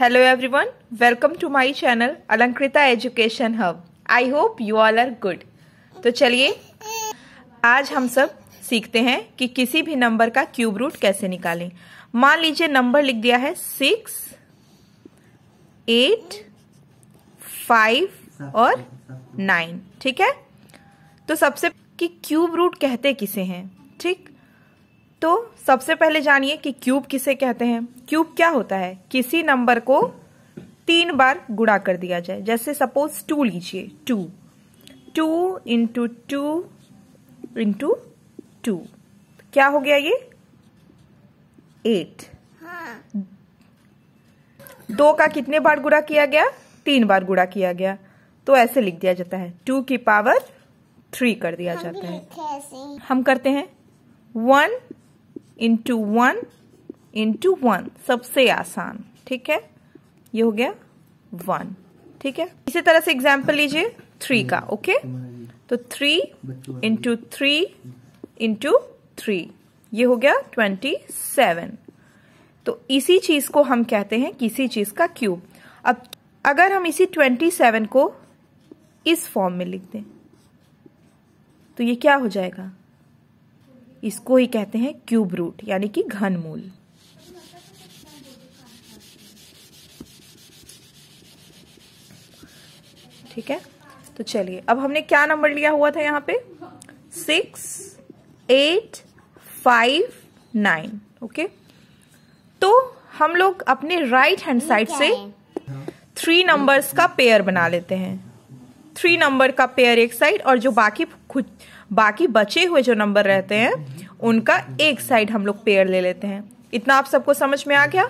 Hello everyone, welcome to my channel Alankrita Education Hub. I hope you all are good. तो चलिए आज हम सब सीखते हैं कि किसी भी नंबर का क्यूब रूट कैसे निकालें मान लीजिए नंबर लिख दिया है सिक्स एट फाइव और नाइन ठीक है तो सबसे कि क्यूब रूट कहते किसे हैं ठीक तो सबसे पहले जानिए कि क्यूब किसे कहते हैं क्यूब क्या होता है किसी नंबर को तीन बार गुड़ा कर दिया जाए जैसे सपोज टू लीजिए two two into two into two क्या हो गया ये एट हाँ। दो का कितने बार गुड़ा किया गया तीन बार गुड़ा किया गया तो ऐसे लिख दिया जाता है टू की पावर थ्री कर दिया जाता है हम करते हैं one into one into one सबसे आसान ठीक है ये हो गया वन ठीक है इसी तरह से एग्जाम्पल लीजिए थ्री का ओके तो three into three into three ये हो गया ट्वेंटी सेवन तो इसी चीज को हम कहते हैं किसी चीज का क्यूब अब अगर हम इसी ट्वेंटी सेवन को इस फॉर्म में लिख दें तो ये क्या हो जाएगा इसको ही कहते हैं क्यूब रूट यानी कि घनमूल ठीक है तो चलिए अब हमने क्या नंबर लिया हुआ था यहाँ पे six eight five nine okay तो हम लोग अपने राइट हैंड साइड से थ्री नंबर्स का पेयर बना लेते हैं थ्री नंबर का पेयर एक साइड और जो बाकी कुछ बाकी बचे हुए जो नंबर रहते हैं उनका एक साइड हम लोग पेड़ ले लेते हैं इतना आप सबको समझ में आ गया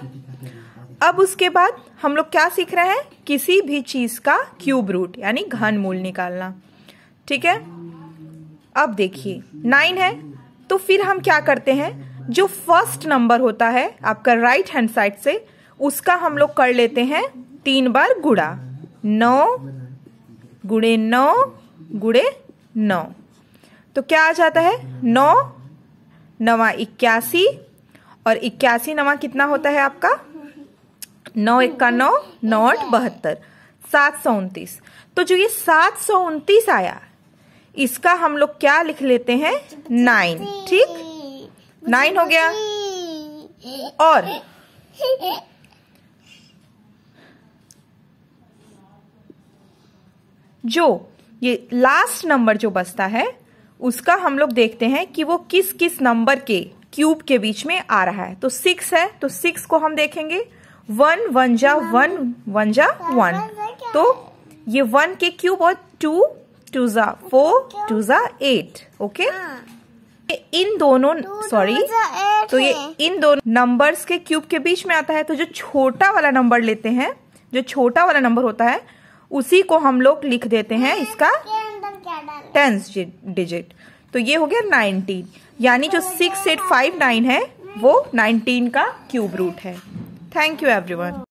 अब उसके बाद हम लोग क्या सीख रहे हैं किसी भी चीज का क्यूब रूट यानी घन मूल निकालना ठीक है अब देखिए नाइन है तो फिर हम क्या करते हैं जो फर्स्ट नंबर होता है आपका राइट हैंड साइड से उसका हम लोग कर लेते हैं तीन बार गुड़ा नौ गुड़े नौ गुड़े नौ तो क्या आ जाता है नौ नवा इक्यासी और इक्यासी नवा कितना होता है आपका नौ इक्का नौ आठ बहत्तर सात सौ उनतीस तो जो ये सात सौ उनतीस आया इसका हम लोग क्या लिख लेते हैं नाइन ठीक नाइन हो गया और जो ये लास्ट नंबर जो बचता है उसका हम लोग देखते हैं कि वो किस किस नंबर के क्यूब के बीच में आ रहा है तो सिक्स है तो सिक्स को हम देखेंगे वन वन जा वन वन जा वन तो ये वन के क्यूब और टू टू जा फोर टू जा एट ओके इन दोनों सॉरी तो ये इन दोनों नंबर्स तो के क्यूब के बीच में आता है तो जो छोटा वाला नंबर लेते हैं जो छोटा वाला नंबर होता है उसी को हम लोग लिख देते हैं इसका टेंस डिजिट तो ये हो गया नाइनटीन यानी जो सिक्स एट फाइव नाइन है वो नाइनटीन का क्यूब रूट है थैंक यू एवरीवन